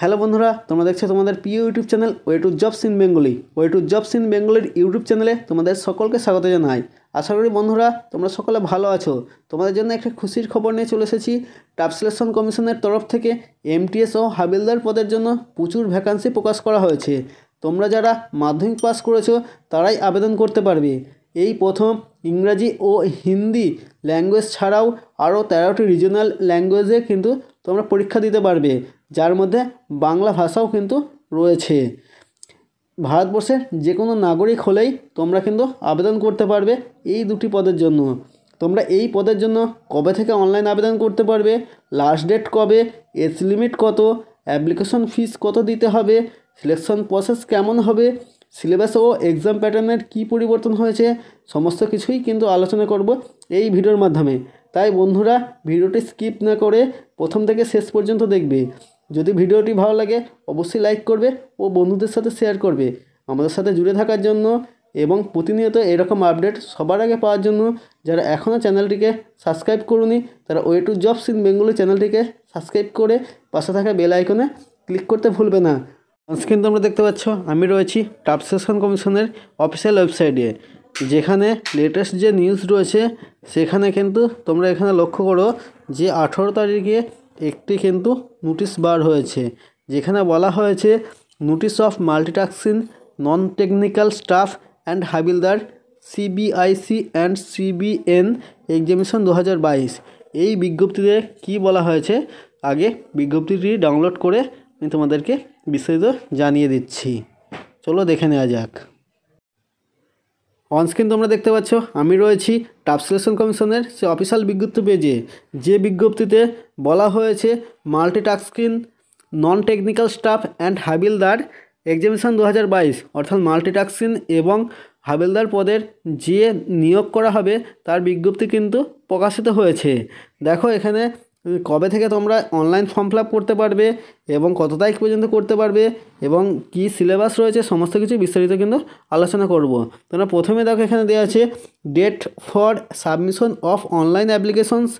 hello বন্ধুরা তোমরা দেখছো তোমাদের প্রিয় YouTube channel way to jobs in Bengali way to jobs in বেঙ্গলির ইউটিউব চ্যানেলে তোমাদের সকলকে স্বাগত জানাই আশা করি বন্ধুরা তোমরা সকলে ভালো আছো তোমাদের জন্য একটা খুশির খবর নিয়ে চলে এসেছি টাপ সিলেকশন কমিশনের তরফ থেকে এমটিএস ও হাবিলদার পদের জন্য প্রচুর ভ্যাকান্সি প্রকাশ করা হয়েছে তোমরা যারা মাধ্যমিক পাস করেছো তারাই আবেদন করতে পারবে এই প্রথম ইংরাজি ও হিন্দি ল্যাঙ্গুয়েজ ছাড়াও আরও তেরোটি রিজনাল ল্যাঙ্গুয়েজে কিন্তু তোমরা পরীক্ষা দিতে পারবে যার মধ্যে বাংলা ভাষাও কিন্তু রয়েছে ভারতবর্ষের যে কোনো নাগরিক হলেই তোমরা কিন্তু আবেদন করতে পারবে এই দুটি পদের জন্য তোমরা এই পদের জন্য কবে থেকে অনলাইন আবেদন করতে পারবে লাস্ট ডেট কবে এজ লিমিট কত অ্যাপ্লিকেশন ফিস কত দিতে হবে সিলেকশন প্রসেস কেমন হবে সিলেবাস ও এক্সাম প্যাটার্নের কি পরিবর্তন হয়েছে সমস্ত কিছুই কিন্তু আলোচনা করব এই ভিডিওর মাধ্যমে তাই বন্ধুরা ভিডিওটি স্কিপ না করে প্রথম থেকে শেষ পর্যন্ত দেখবে যদি ভিডিওটি ভালো লাগে অবশ্যই লাইক করবে ও বন্ধুদের সাথে শেয়ার করবে আমাদের সাথে জুড়ে থাকার জন্য এবং প্রতিনিয়ত এরকম আপডেট সবার আগে পাওয়ার জন্য যারা এখনও চ্যানেলটিকে সাবস্ক্রাইব করুনি তারা way to jobs in Bengali চ্যানেলটিকে সাবস্ক্রাইব করে পাশে থাকা বেল আইকনে ক্লিক করতে ভুলবে না স্ক্রিন তোমরা দেখতে পাচ্ছ আমি রয়েছি টাপসেশন কমিশনের অফিসিয়াল ওয়েবসাইটে যেখানে লেটেস্ট যে নিউজ রয়েছে সেখানে কিন্তু তোমরা এখানে লক্ষ্য করো যে আঠেরো তারিখে একটি কিন্তু নোটিশ বার হয়েছে যেখানে বলা হয়েছে notice of multitasking non technical staff and havildar CBIC and CBN examination দু এই বিজ্ঞপ্তিতে কি বলা হয়েছে আগে বিজ্ঞপ্তিটি ডাউনলোড করে আমি তোমাদেরকে বিস্তারিত জানিয়ে দিচ্ছি চলো দেখে নেওয়া যাক অনস্ক্রিন তোমরা দেখতে পাচ্ছ আমি রয়েছি টাপ সিলেকশন কমিশনের সে অফিসিয়াল বিজ্ঞপ্তি পেজে যে বিজ্ঞপ্তিতে বলা হয়েছে multitasking non technical staff and havildar examination দু হাজার বাইশ অর্থাৎ মাল্টিটাস্কিং এবং হাবিলদার পদের যে নিয়োগ করা হবে তার বিজ্ঞপ্তি কিন্তু প্রকাশিত হয়েছে দেখো এখানে কবে থেকে তোমরা অনলাইন ফর্ম ফিল করতে পারবে এবং কত তারিখ পর্যন্ত করতে পারবে এবং কি সিলেবাস রয়েছে সমস্ত কিছু বিস্তারিত কিন্তু আলোচনা করব তোমরা প্রথমে দেখো এখানে দেওয়া আছে date for submission of online applications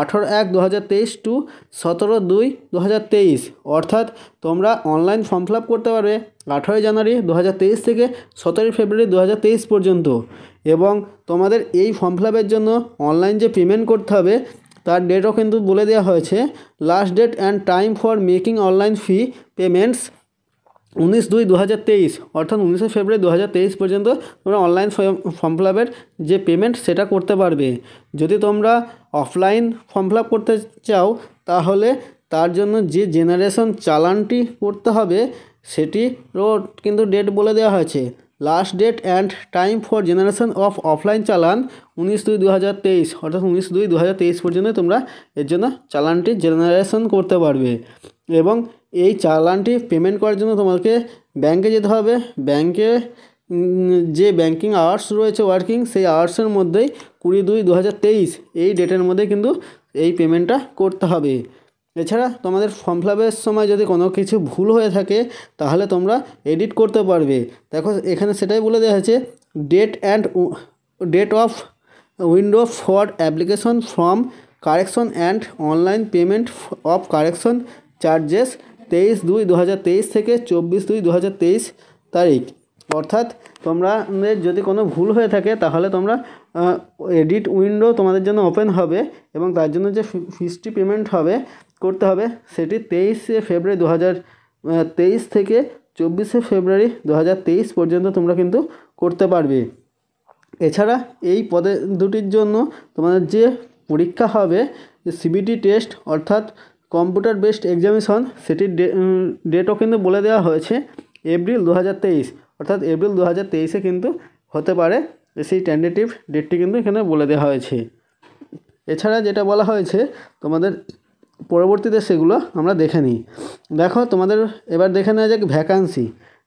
আঠেরো এক দু হাজার তেইশ টু সতেরো দুই দু হাজার তেইশ অর্থাৎ তোমরা অনলাইন ফর্ম ফিল করতে পারবে আঠেরোই জানুয়ারি দু হাজার তেইশ থেকে সতেরোই ফেব্রুয়ারি দু হাজার তেইশ পর্যন্ত এবং তোমাদের এই ফর্ম ফিল জন্য অনলাইন যে পেমেন্ট করতে হবে তার ডেটও কিন্তু বলে দেওয়া হয়েছে last date and time for making online fee payments উনিশ দুই দু হাজার তেইশ অর্থাৎ উনিশে ফেব্রুয়ারি দু হাজার তেইশ পর্যন্ত তোমরা অনলাইন ফর্ম ফিল আপের যে পেমেন্ট সেটা করতে পারবে যদি তোমরা অফলাইন ফর্ম ফিল আপ করতে চাও তাহলে তার জন্য যে জেনারেশন চালানটি করতে হবে সেটিরও কিন্তু ডেট বলে দেওয়া হয়েছে last date and time for generation of offline challan উনিশ দুই দু হাজার তেইশ অর্থাৎ উনিশ দুই দু হাজার তেইশ পর্যন্ত তোমরা এর জন্য চালানটি জেনারেশন করতে পারবে এবং এই চালানটি পেমেন্ট করার জন্য তোমাকে ব্যাংকে যেতে হবে ব্যাংকে যে ব্যাংকিং আওয়ার্স রয়েছে ওয়ার্কিং সেই আওয়ার্সের মধ্যেই কুড়ি দুই দু হাজার তেইশ এই ডেটের মধ্যে কিন্তু এই পেমেন্টটা করতে হবে এছাড়া তোমাদের ফর্ম ফিল সময় যদি কোনো কিছু ভুল হয়ে থাকে তাহলে তোমরা এডিট করতে পারবে দেখো এখানে সেটাই বলে দেওয়া হয়েছে date and date of window for application form correction and online payment of correction charges তেইশ দুই দু থেকে চব্বিশ দুই দু তারিখ অর্থাৎ তোমরা যদি কোনো ভুল হয়ে থাকে তাহলে তোমরা এডিট উইন্ডো তোমাদের জন্য ওপেন হবে এবং তার জন্য যে ফিসটি পেমেন্ট হবে করতে হবে সেটি তেইশে ফেব্রুয়ারি দু তেইশ থেকে চব্বিশে ফেব্রুয়ারি দু পর্যন্ত তোমরা কিন্তু করতে পারবে এছাড়া এই পদে দুটির জন্য তোমাদের যে পরীক্ষা হবে সিবিটি টেস্ট অর্থাৎ কম্পিউটার বেসড এক্সামিশন সেটির ডেটও কিন্তু বলে দেওয়া হয়েছে এপ্রিল দু অর্থাৎ এপ্রিল দু হাজার কিন্তু হতে পারে সেই টেন্ডেটিভ ডেটটি কিন্তু এখানে বলে দেওয়া হয়েছে এছাড়া যেটা বলা হয়েছে তোমাদের পরবর্তীতে সেগুলো আমরা দেখে নিই দেখো তোমাদের এবার দেখে নেওয়া যাক ভ্যাকান্সি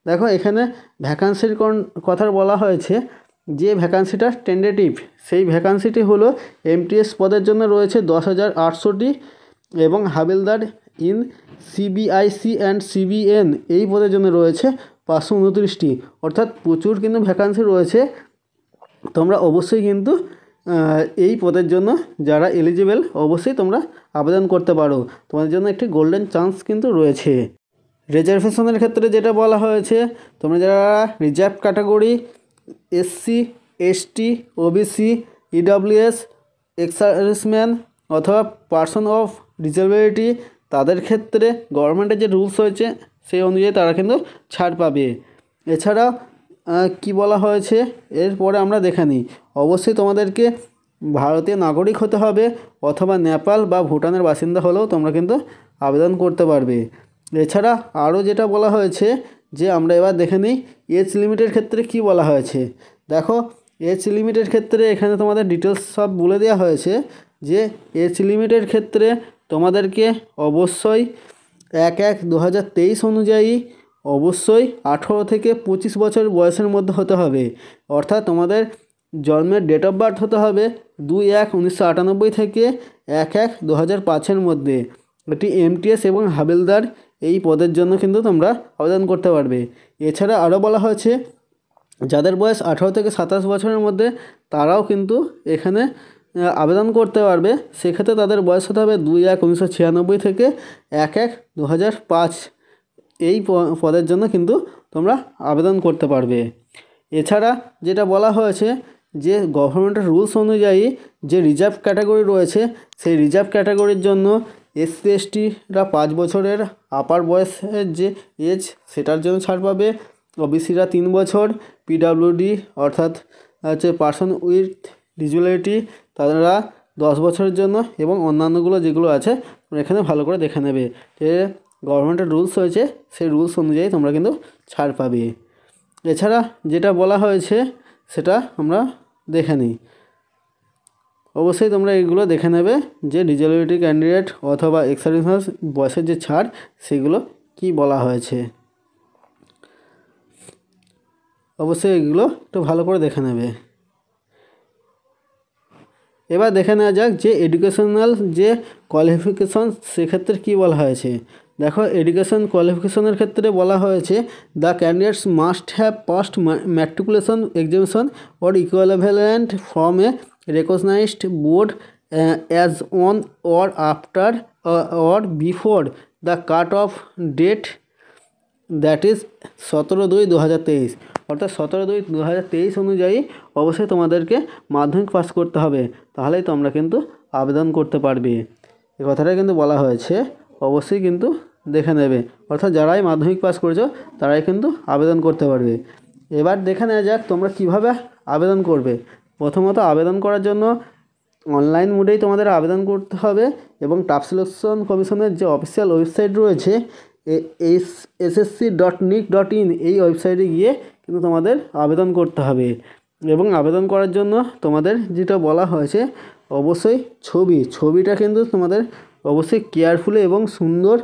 দেখো এখানে ভ্যাকান্সির কোন কথার বলা হয়েছে যে ভ্যাকান্সিটা টেন্ডেটিভ সেই ভ্যাকান্সিটি হলো এমটিএস পদের জন্য রয়েছে দশ হাজার আটশোটি এবং হাবিলদার ইন সিবিআইসি অ্যান্ড সিবিএন এই পদের জন্য রয়েছে পাঁচশো উনত্রিশটি অর্থাৎ প্রচুর কিন্তু ভ্যাকান্সি রয়েছে তোমরা অবশ্যই কিন্তু এই পদের জন্য যারা এলিজিবেল অবশ্যই তোমরা আবেদন করতে পারো তোমাদের জন্য একটি গোল্ডেন চান্স কিন্তু রয়েছে রিজার্ভেশনের ক্ষেত্রে যেটা বলা হয়েছে তোমরা যারা reserve category SC ST OBC EWS ex serviceman অথবা পার্সন অফ ডিসেবিলিটি তাদের ক্ষেত্রে গভর্নমেন্টের যে রুলস হয়েছে সেই অনুযায়ী তারা কিন্তু ছাড় পাবে এছাড়া কি বলা হয়েছে এরপরে আমরা দেখে নিই অবশ্যই তোমাদেরকে ভারতীয় নাগরিক হতে হবে অথবা নেপাল বা ভুটানের বাসিন্দা হলেও তোমরা কিন্তু আবেদন করতে পারবে এছাড়া আরও যেটা বলা হয়েছে যে আমরা এবার দেখে নিই এজ লিমিটের ক্ষেত্রে কি বলা হয়েছে দেখো এজ লিমিটের ক্ষেত্রে এখানে তোমাদের ডিটেলস সব বলে দেওয়া হয়েছে যে এজ লিমিটের ক্ষেত্রে তোমাদেরকে অবশ্যই এক এক দু অনুযায়ী অবশ্যই আঠেরো থেকে পঁচিশ বছর বয়সের মধ্যে হতে হবে অর্থাৎ তোমাদের জন্মের ডেট অফ বার্থ হতে হবে দুই এক উনিশশো আটানব্বই থেকে এক এক দু হাজার পাঁচের মধ্যে এটি এমটিএস এবং হাবিলদার এই পদের জন্য কিন্তু তোমরা আবেদন করতে পারবে এছাড়া আরও বলা হয়েছে যাদের বয়স আঠারো থেকে সাতাশ বছরের মধ্যে তারাও কিন্তু এখানে আবেদন করতে পারবে সেক্ষেত্রে তাদের বয়স হতে হবে দুই এক উনিশশো ছিয়ানব্বই থেকে এক এক দু হাজার পাঁচ এই পদের জন্য কিন্তু তোমরা আবেদন করতে পারবে এছাড়া যেটা বলা হয়েছে যে গভর্নমেন্টের রুলস অনুযায়ী যে রিজার্ভ ক্যাটাগরি রয়েছে সেই রিজার্ভ ক্যাটাগরির জন্য এসসি এসটিরা পাঁচ বছরের আপার বয়সের যে এজ সেটার জন্য ছাড় পাবে ওবিসিরা তিন বছর পিডাব্লিউডি অর্থাৎ হচ্ছে পার্সন উইথ ডিজুয়ালিটি তারা দশ বছরের জন্য এবং অন্যান্যগুলো যেগুলো আছে এখানে ভালো করে দেখে নেবে যে গভর্নমেন্টের রুলস হয়েছে সেই রুলস অনুযায়ী তোমরা কিন্তু ছাড় পাবে এছাড়া যেটা বলা হয়েছে সেটা আমরা দেখে নিই অবশ্যই তোমরা এগুলো দেখে নেবে যে ডিজেবিলিটি ক্যান্ডিডেট অথবা এক্সারভিস বয়সের যে ছাড় সেগুলো কি বলা হয়েছে অবশ্যই এগুলো একটু ভালো করে দেখে নেবে এবার দেখে নেওয়া যাক যে এডুকেশনাল যে কোয়ালিফিকেশন সেক্ষেত্রে কী বলা হয়েছে দেখো এডুকেশন কোয়ালিফিকেশনের ক্ষেত্রে বলা হয়েছে the candidates must have passed matriculation examination or equivalent from a recognised board as on or after or before the cut off date that is সতেরো দুই দু হাজার তেইশ অর্থাৎ সতেরো দুই দু হাজার তেইশ অনুযায়ী অবশ্যই তোমাদেরকে মাধ্যমিক পাস করতে হবে তাহলেই তোমরা কিন্তু আবেদন করতে পারবে এ কথাটা কিন্তু বলা হয়েছে অবশ্যই কিন্তু দেখে নেবে অর্থাৎ যারাই মাধ্যমিক পাস করেছো তারাই কিন্তু আবেদন করতে পারবে এবার দেখে নেওয়া যাক তোমরা কিভাবে আবেদন করবে প্রথমত আবেদন করার জন্য অনলাইন মোডেই তোমাদের আবেদন করতে হবে এবং টাপ সিলেকশন কমিশনের যে অফিসিয়াল ওয়েবসাইট রয়েছে S SSC dot nic dot in এই ওয়েবসাইটে গিয়ে কিন্তু তোমাদের আবেদন করতে হবে এবং আবেদন করার জন্য তোমাদের যেটা বলা হয়েছে অবশ্যই ছবি ছবিটা কিন্তু তোমাদের অবশ্যই কেয়ারফুলি এবং সুন্দর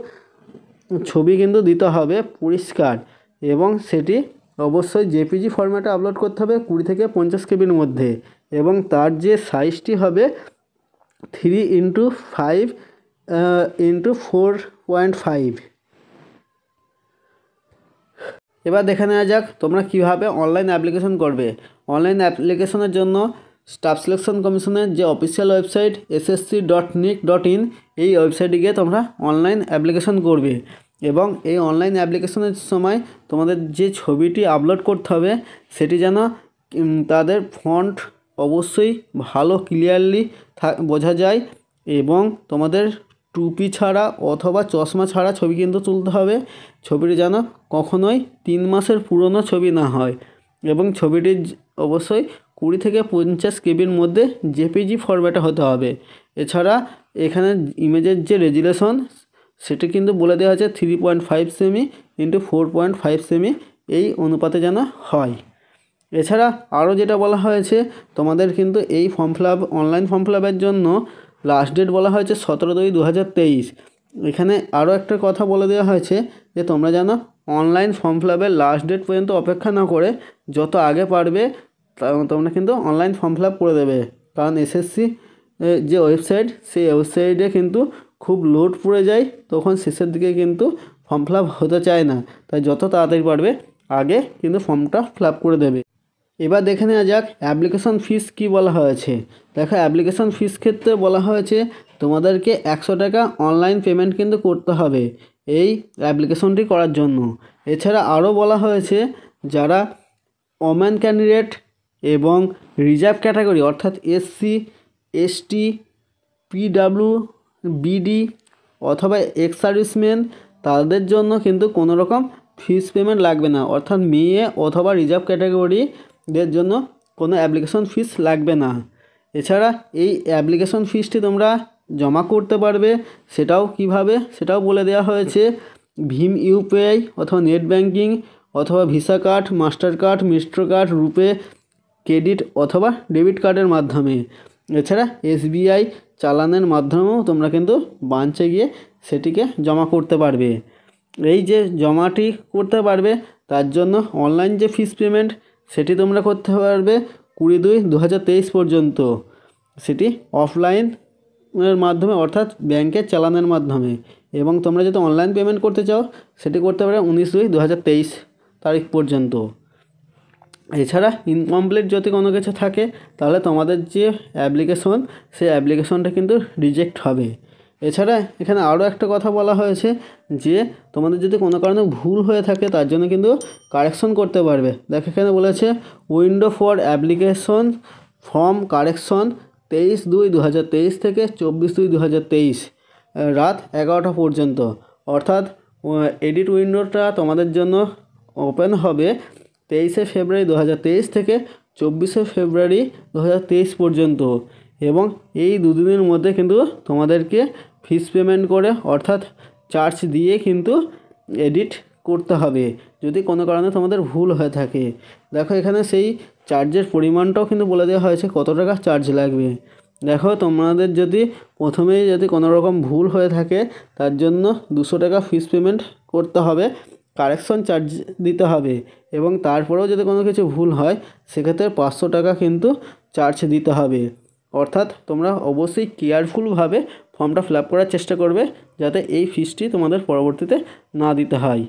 ছবি কিন্তু দিতে হবে পরিষ্কার এবং সেটি অবশ্যই জেপিজি ফর্ম্যাটে আপলোড করতে হবে কুড়ি থেকে পঞ্চাশ কেবির মধ্যে এবং তার যে সাইজটি হবে three into five into four point five এবার দেখে নেওয়া যাক তোমরা কিভাবে অনলাইন অ্যাপ্লিকেশন করবে অনলাইন অ্যাপ্লিকেশনের জন্য স্টাফ সিলেকশন কমিশনের যে official website SSC dot nic dot in এই ওয়েবসাইটে গিয়ে তোমরা অনলাইন অ্যাপ্লিকেশন করবে এবং এই অনলাইন অ্যাপ্লিকেশনের সময় তোমাদের যে ছবিটি আপলোড করতে হবে সেটি যেন তাদের ফন্ট অবশ্যই ভালো ক্লিয়ারলি বোঝা যায় এবং তোমাদের টুপি ছাড়া অথবা চশমা ছাড়া ছবি কিন্তু তুলতে হবে ছবিটি যেন কখনোই তিন মাসের পুরনো ছবি না হয় এবং ছবিটি অবশ্যই কুড়ি থেকে পঞ্চাশ কেবির মধ্যে জেপিজি ফরম্যাটে হতে হবে এছাড়া এখানে ইমেজের যে রেজুলেশন সেটি কিন্তু বলে দেওয়া হয়েছে three point five semi into four point five semi এই অনুপাতে যেন হয় এছাড়া আরও যেটা বলা হয়েছে তোমাদের কিন্তু এই form fill online form fill জন্য লাস্ট ডেট বলা হয়েছে সতেরো দুই দু এখানে আরও একটা কথা বলে দেওয়া হয়েছে যে তোমরা জানো online form fill last date পর্যন্ত অপেক্ষা না করে যত আগে পারবে তোমরা কিন্তু অনলাইন ফর্ম ফিল করে দেবে কারণ এসএসসি যে ওয়েবসাইট সেই ওয়েবসাইটে কিন্তু খুব লোড পড়ে যায় তখন শেষের দিকে কিন্তু ফর্ম ফিল হতে চায় না তাই যত তাড়াতাড়ি পারবে আগে কিন্তু ফর্মটা ফিল করে দেবে এবার দেখে নেওয়া যাক অ্যাপ্লিকেশন ফিস কি বলা হয়েছে দেখো অ্যাপ্লিকেশন ফিস ক্ষেত্রে বলা হয়েছে তোমাদেরকে একশো টাকা অনলাইন পেমেন্ট কিন্তু করতে হবে এই অ্যাপ্লিকেশনটি করার জন্য এছাড়া আরও বলা হয়েছে যারা ওম্যান ক্যান্ডিডেট এবং রিজার্ভ ক্যাটাগরি অর্থাৎ এসসি এসটি পিডাব্লু বিডি অথবা এক্স সার্ভিসম্যান তাদের জন্য কিন্তু কোনো রকম ফিস পেমেন্ট লাগবে না অর্থাৎ মেয়ে অথবা রিজার্ভ ক্যাটাগরিদের জন্য কোনো অ্যাপ্লিকেশন ফিস লাগবে না এছাড়া এই অ্যাপ্লিকেশন ফিসটি তোমরা জমা করতে পারবে সেটাও কিভাবে সেটাও বলে দেওয়া হয়েছে ভীম ইউপিআই অথবা নেট ব্যাঙ্কিং অথবা visa card master card Maestro card RuPay credit অথবা ডেবিট কার্ডের মাধ্যমে এছাড়া এসবিআই চালানের মাধ্যমেও তোমরা কিন্তু বাঞ্চে গিয়ে সেটিকে জমা করতে পারবে এই যে জমাটি করতে পারবে তার জন্য অনলাইন যে ফিস পেমেন্ট সেটি তোমরা করতে পারবে কুড়ি দুই দু পর্যন্ত সেটি অফলাইন এর মাধ্যমে অর্থাৎ ব্যাংকের চালানের মাধ্যমে এবং তোমরা যদি অনলাইন পেমেন্ট করতে চাও সেটি করতে পারবে উনিশ দুই দু তারিখ পর্যন্ত এছাড়া ইনকমপ্লিট যদি কোনো কিছু থাকে তাহলে তোমাদের যে অ্যাপ্লিকেশন সেই অ্যাপ্লিকেশনটা কিন্তু রিজেক্ট হবে এছাড়া এখানে আরও একটা কথা বলা হয়েছে যে তোমাদের যদি কোনো কারণে ভুল হয়ে থাকে তার জন্য কিন্তু কারেকশন করতে পারবে দেখ এখানে বলেছে window for application form correction তেইশ দুই দু থেকে চব্বিশ দুই দু রাত এগারোটা পর্যন্ত অর্থাৎ এডিট উইন্ডোটা তোমাদের জন্য ওপেন হবে তেইশে ফেব্রুয়ারি দু থেকে চব্বিশে ফেব্রুয়ারি দু পর্যন্ত এবং এই দুদিনের মধ্যে কিন্তু তোমাদেরকে ফিস পেমেন্ট করে অর্থাৎ চার্জ দিয়ে কিন্তু এডিট করতে হবে যদি কোনো কারণে তোমাদের ভুল হয়ে থাকে দেখো এখানে সেই চার্জের পরিমাণটাও কিন্তু বলে দেওয়া হয়েছে কত টাকা চার্জ লাগবে দেখো তোমাদের যদি প্রথমেই যদি কোনো রকম ভুল হয়ে থাকে তার জন্য দুশো টাকা ফিস পেমেন্ট করতে হবে কারেকশন চার্জ দিতে হবে এবং তারপরেও যদি কোনো কিছু ভুল হয় সেক্ষেত্রে পাঁচশো টাকা কিন্তু চার্জ দিতে হবে অর্থাৎ তোমরা অবশ্যই কেয়ারফুলভাবে ফর্মটা ফিল আপ করার চেষ্টা করবে যাতে এই ফিসটি তোমাদের পরবর্তীতে না দিতে হয়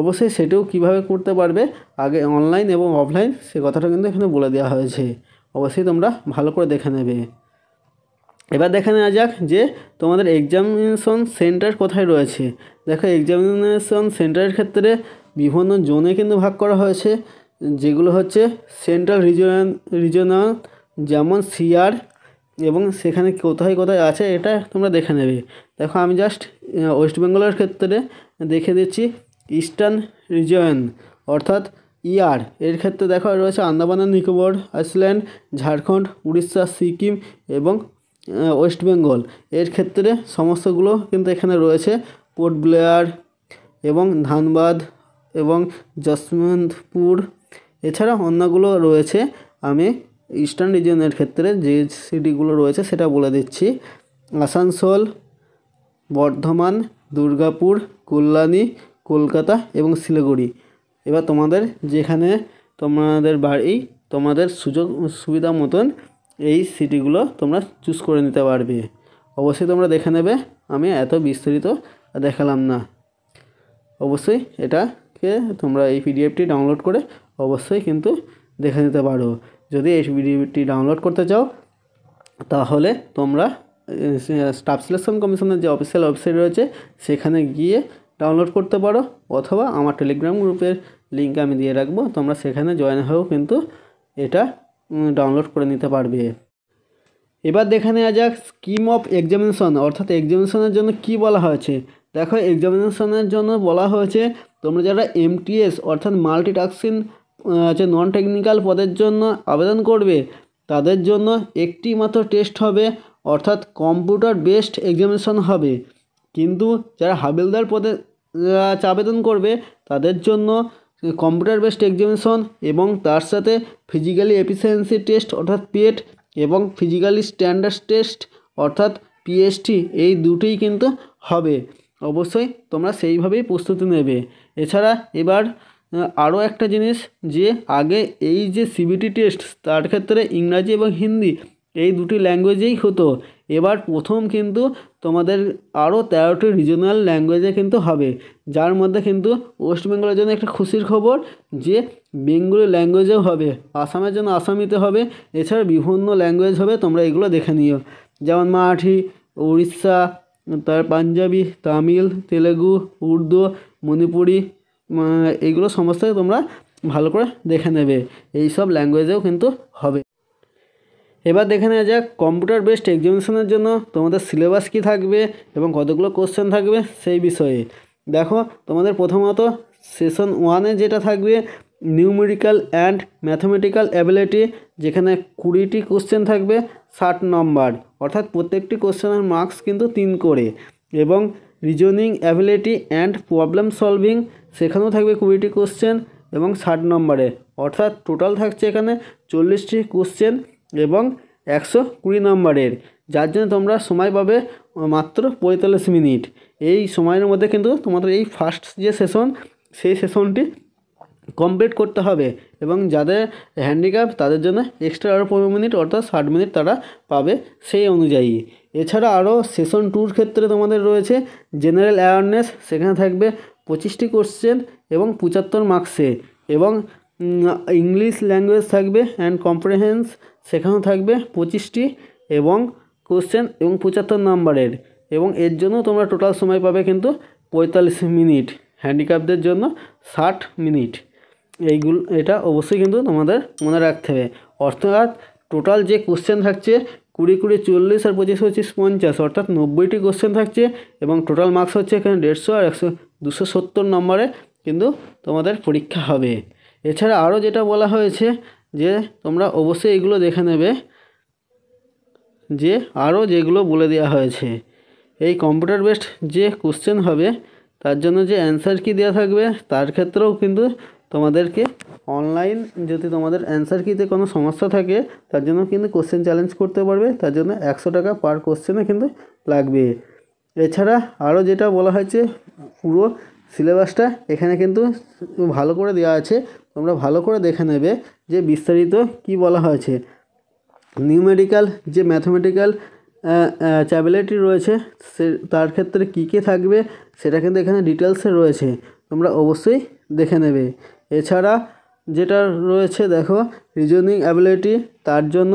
অবশ্যই সেটাও কিভাবে করতে পারবে আগে অনলাইন এবং অফলাইন সে কথাটা কিন্তু এখানে বলে দেওয়া হয়েছে অবশ্যই তোমরা ভালো করে দেখে নেবে এবার দেখা নেওয়া যাক যে তোমাদের এক্সামিনেশন সেন্টার কোথায় রয়েছে দেখো এক্সামিনেশন সেন্টারের ক্ষেত্রে বিভিন্ন জোনে কিন্তু ভাগ করা হয়েছে যেগুলো হচ্ছে সেন্ট্রাল রিজিয়ন রিজিয়নাল যেমন সিআর এবং সেখানে কোথায় কোথায় আছে এটা তোমরা দেখে নেবে দেখো আমি জাস্ট ওয়েস্ট বেঙ্গলের ক্ষেত্রে দেখে দিচ্ছি ইস্টার্ন রিজিয়ন অর্থাৎ ইয়ার e এর ক্ষেত্রে দেখা রয়েছে আন্দামান নিকোবর আইসল্যান্ড ঝাড়খণ্ড উড়িষ্যা সিকিম এবং ওয়েস্ট বেঙ্গল এর ক্ষেত্রে সমস্যাগুলো কিন্তু এখানে রয়েছে পোর্ট ব্লেয়ার এবং ধানবাদ এবং জসমন্তপুর এছাড়া অন্যগুলো রয়েছে আমি ইস্টার্ন রিজিয়নের ক্ষেত্রে যে সিটিগুলো রয়েছে সেটা বলে দিচ্ছি আসানসোল বর্ধমান দুর্গাপুর কল্যাণী কলকাতা এবং শিলিগুড়ি এবার তোমাদের যেখানে তোমাদের বাড়ি তোমাদের সুযোগ সুবিধা মতন এই সিটিগুলো তোমরা চুজ করে নিতে পারবে অবশ্যই তোমরা দেখে নেবে আমি এত বিস্তারিত দেখালাম না অবশ্যই এটাকে তোমরা এই পিডিএফটি ডাউনলোড করে অবশ্যই কিন্তু দেখে নিতে পারো যদি এই পিডিএফটি ডাউনলোড করতে চাও তাহলে তোমরা স্টাফ সিলেকশন কমিশনের যে অফিসিয়াল ওয়েবসাইট রয়েছে সেখানে গিয়ে ডাউনলোড করতে পারো অথবা আমার টেলিগ্রাম গ্রুপের লিঙ্ক আমি দিয়ে রাখবো তোমরা সেখানে জয়েন হয়েও কিন্তু এটা ডাউনলোড করে নিতে পারবে এবার দেখে নেওয়া যাক স্কিম অফ এক্সামিনেশন অর্থাৎ এক্সামিনেশনের জন্য কি বলা হয়েছে দেখো এক্সামিনেশনের জন্য বলা হয়েছে তোমরা যারা এমটিএস অর্থাৎ মাল্টিটাক্সিন হচ্ছে নন টেকনিক্যাল পদের জন্য আবেদন করবে তাদের জন্য একটি মাত্র টেস্ট হবে অর্থাৎ কম্পিউটার বেসড এক্সামিনেশন হবে কিন্তু যারা হাবিলদার পদে আবেদন করবে তাদের জন্য কম্পিউটার বেসড এক্সামিনেশন এবং তার সাথে ফিজিক্যালি এফিসিয়েন্সি টেস্ট অর্থাৎ পিএট এবং ফিজিক্যালি স্ট্যান্ডার্ড টেস্ট অর্থাৎ পিএসটি এই দুটোই কিন্তু হবে অবশ্যই তোমরা সেইভাবেই প্রস্তুতি নেবে এছাড়া এবার আরও একটা জিনিস যে আগে এই যে সিবিটি টেস্ট তার ক্ষেত্রে ইংরাজি এবং হিন্দি এই দুটি ল্যাঙ্গুয়েজেই হতো এবার প্রথম কিন্তু তোমাদের আরও তেরোটি রিজনাল ল্যাঙ্গুয়েজে কিন্তু হবে যার মধ্যে কিন্তু ওয়েস্ট বেঙ্গলের জন্য একটা খুশির খবর যে বেঙ্গলি ল্যাঙ্গুয়েজেও হবে আসামের জন্য আসামিতে হবে এছাড়া বিভিন্ন ল্যাঙ্গুয়েজ হবে তোমরা এগুলো দেখে নিও যেমন মারাঠি উড়িষ্যা তার পাঞ্জাবি তামিল তেলেগু উর্দু মণিপুরি এগুলো সমস্ত তোমরা ভালো করে দেখে নেবে এই সব ল্যাঙ্গুয়েজেও কিন্তু হবে এবার দেখে নেওয়া যাক কম্পিউটার বেসড এক্সামিনেশনের জন্য তোমাদের সিলেবাস কি থাকবে এবং কতগুলো কোশ্চেন থাকবে সেই বিষয়ে দেখো তোমাদের প্রথমত সেশন ওয়ানে যেটা থাকবে নিউমেরিক্যাল অ্যান্ড ম্যাথমেটিক্যাল অ্যাবিলিটি যেখানে কুড়িটি কোশ্চেন থাকবে ষাট নম্বর অর্থাৎ প্রত্যেকটি কোশ্চেনের মার্কস কিন্তু তিন করে এবং reasoning ability and problem solving সেখানেও থাকবে কুড়িটি কোশ্চেন এবং ষাট নম্বরে অর্থাৎ টোটাল থাকছে এখানে চল্লিশটি কোশ্চেন এবং একশো কুড়ি নম্বরের যার জন্য তোমরা সময় পাবে মাত্র পঁয়তাল্লিশ মিনিট এই সময়ের মধ্যে কিন্তু তোমাদের এই ফার্স্ট যে সেশন সেই সেশনটি কমপ্লিট করতে হবে এবং যাদের হ্যান্ডিক্যাপ তাদের জন্য এক্সট্রা আরও পনেরো মিনিট অর্থাৎ ষাট মিনিট তারা পাবে সেই অনুযায়ী এছাড়া আরও সেশন ট্যুর ক্ষেত্রে তোমাদের রয়েছে জেনারেল অ্যাওয়ারনেস সেখানে থাকবে পঁচিশটি কোশ্চেন এবং পঁচাত্তর মার্কসে এবং ইংলিশ ল্যাঙ্গুয়েজ থাকবে অ্যান্ড কম্প্রিহেন্স সেখানেও থাকবে পঁচিশটি এবং কোশ্চেন এবং পঁচাত্তর নাম্বারের এবং এর জন্য তোমরা টোটাল সময় পাবে কিন্তু পঁয়তাল্লিশ মিনিট হ্যান্ডিক্যাপদের জন্য ষাট মিনিট এইগুলো এটা অবশ্যই কিন্তু তোমাদের মনে রাখতে হবে অর্থাৎ টোটাল যে কোশ্চেন থাকছে কুড়ি কুড়ি চল্লিশ আর পঁচিশ পঁচিশ পঞ্চাশ অর্থাৎ নব্বইটি কোশ্চেন থাকছে এবং টোটাল মার্কস হচ্ছে এখানে দেড়শো আর একশো দুশো সত্তর নম্বরে কিন্তু তোমাদের পরীক্ষা হবে এছাড়া আরও যেটা বলা হয়েছে যে তোমরা অবশ্যই এগুলো দেখে নেবে যে আরও যেগুলো বলে দেওয়া হয়েছে এই কম্পিউটার বেসড যে কোশ্চেন হবে তার জন্য যে অ্যান্সার কি দেওয়া থাকবে তার ক্ষেত্রেও কিন্তু তোমাদেরকে অনলাইন যদি তোমাদের অ্যান্সার কিতে কোনো সমস্যা থাকে তার জন্য কিন্তু কোশ্চেন চ্যালেঞ্জ করতে পারবে তার জন্য একশো টাকা পার কোশ্চেনে কিন্তু লাগবে এছাড়া আরও যেটা বলা হয়েছে পুরো সিলেবাসটা এখানে কিন্তু ভালো করে দেওয়া আছে তোমরা ভালো করে দেখে নেবে যে বিস্তারিত কি বলা হয়েছে নিউমেরিক্যাল যে ম্যাথমেটিক্যাল চ্যাবিলিটি রয়েছে সে তার ক্ষেত্রে কী কী থাকবে সেটা কিন্তু এখানে ডিটেলসে রয়েছে তোমরা অবশ্যই দেখে নেবে এছাড়া যেটা রয়েছে দেখো রিজনিং অ্যাবিলিটি তার জন্য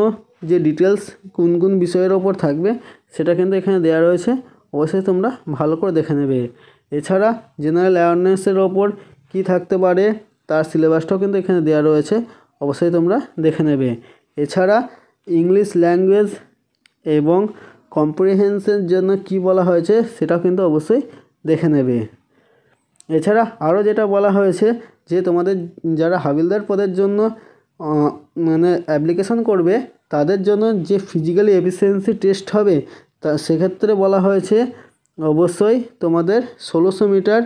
যে ডিটেলস কোন কোন বিষয়ের ওপর থাকবে সেটা কিন্তু এখানে দেয়া রয়েছে অবশ্যই তোমরা ভালো করে দেখে নেবে এছাড়া জেনারেল অ্যাওয়ারনেসের ওপর কি থাকতে পারে তার সিলেবাসটাও কিন্তু এখানে দেওয়া রয়েছে অবশ্যই তোমরা দেখে নেবে এছাড়া ইংলিশ ল্যাঙ্গুয়েজ এবং কম্প্রিহেনশনের জন্য কি বলা হয়েছে সেটাও কিন্তু অবশ্যই দেখে নেবে এছাড়া আরও যেটা বলা হয়েছে যে তোমাদের যারা হাবিলদার পদের জন্য মানে অ্যাপ্লিকেশন করবে তাদের জন্য যে ফিজিক্যালি এফিসিয়েন্সি টেস্ট হবে তা সেক্ষেত্রে বলা হয়েছে অবশ্যই তোমাদের ষোলোশো মিটার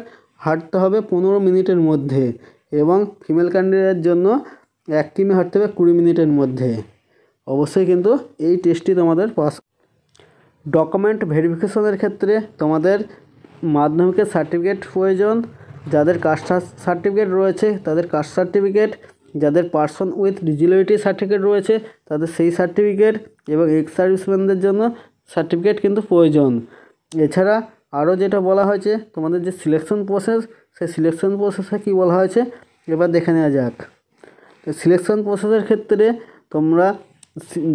হাঁটতে হবে পনেরো মিনিটের মধ্যে এবং ফিমেল ক্যান্ডিডেটের জন্য এক কিমি হাঁটতে হবে কুড়ি মিনিটের মধ্যে অবশ্যই কিন্তু এই টেস্টটি তোমাদের পাস ডকুমেন্ট ভেরিফিকেশনের ক্ষেত্রে তোমাদের মাধ্যমিকের সার্টিফিকেট প্রয়োজন যাদের কাস্ট সার্টিফিকেট রয়েছে তাদের কাস্ট সার্টিফিকেট যাদের পার্সন উইথ ডিজিলিটি সার্টিফিকেট রয়েছে তাদের সেই সার্টিফিকেট এবং এক্স সার্ভিসম্যানদের জন্য সার্টিফিকেট কিন্তু প্রয়োজন এছাড়া আরও যেটা বলা হয়েছে তোমাদের যে সিলেকশন প্রসেস সেই সিলেকশন প্রসেসে কী বলা হয়েছে এবার দেখে নেওয়া যাক তো সিলেকশন প্রসেসের ক্ষেত্রে তোমরা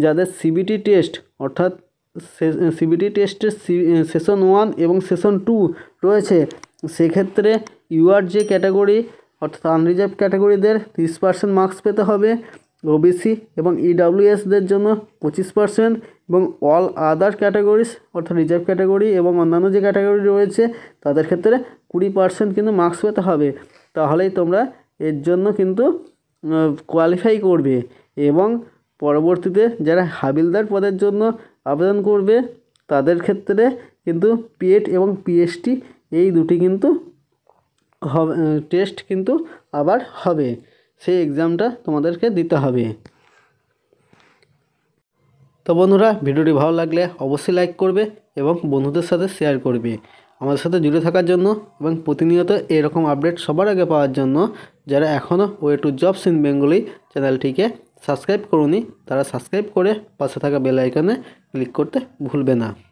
যাদের সিবিটি টেস্ট অর্থাৎ সিবিটি টেস্টের সেশন ওয়ান এবং সেশন টু রয়েছে সেক্ষেত্রে ইউআর যে ক্যাটাগরি অর্থাৎ আনরিজার্ভ ক্যাটাগরিদের তিরিশ পার্সেন্ট মার্কস পেতে হবে ওবিসি এবং ইডাব্লিউএসদের e জন্য পঁচিশ পার্সেন্ট এবং অল আদার ক্যাটাগরিজ অর্থাৎ রিজার্ভ ক্যাটাগরি এবং অন্যান্য যে ক্যাটাগরি রয়েছে তাদের ক্ষেত্রে কুড়ি পার্সেন্ট কিন্তু মার্কস পেতে হবে তাহলেই তোমরা এর জন্য কিন্তু কোয়ালিফাই করবে এবং পরবর্তীতে যারা হাবিলদার পদের জন্য আবেদন করবে তাদের ক্ষেত্রে কিন্তু পিএড এবং পিএসটি এই দুটি কিন্তু হবে টেস্ট কিন্তু আবার হবে সেই এক্সামটা তোমাদেরকে দিতে হবে তো বন্ধুরা ভিডিওটি ভালো লাগলে অবশ্যই লাইক করবে এবং বন্ধুদের সাথে শেয়ার করবে আমাদের সাথে জুড়ে থাকার জন্য এবং প্রতিনিয়ত এরকম আপডেট সবার আগে পাওয়ার জন্য যারা এখনও way to jobs in Bengali চ্যানেলটিকে সাবস্ক্রাইব করুনি তারা সাবস্ক্রাইব করে পাশে থাকা বেলাইকনে ক্লিক করতে ভুলবে না